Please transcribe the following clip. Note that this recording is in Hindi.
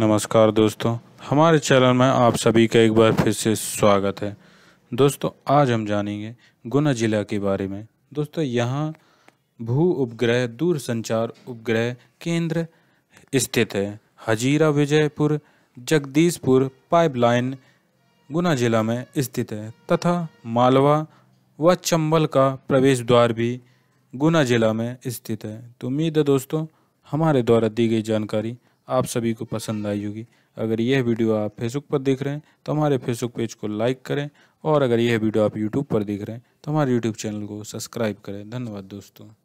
नमस्कार दोस्तों हमारे चैनल में आप सभी का एक बार फिर से स्वागत है दोस्तों आज हम जानेंगे गुना जिला के बारे में दोस्तों यहाँ भू उपग्रह दूर संचार उपग्रह केंद्र स्थित है हजीरा विजयपुर जगदीशपुर पाइपलाइन गुना जिला में स्थित है तथा मालवा व चंबल का प्रवेश द्वार भी गुना जिला में स्थित है तो उम्मीद है दोस्तों हमारे द्वारा दी गई जानकारी आप सभी को पसंद आई होगी अगर यह वीडियो आप फेसबुक पर देख रहे हैं तो हमारे फेसबुक पेज को लाइक करें और अगर यह वीडियो आप यूट्यूब पर देख रहे हैं तो हमारे यूट्यूब चैनल को सब्सक्राइब करें धन्यवाद दोस्तों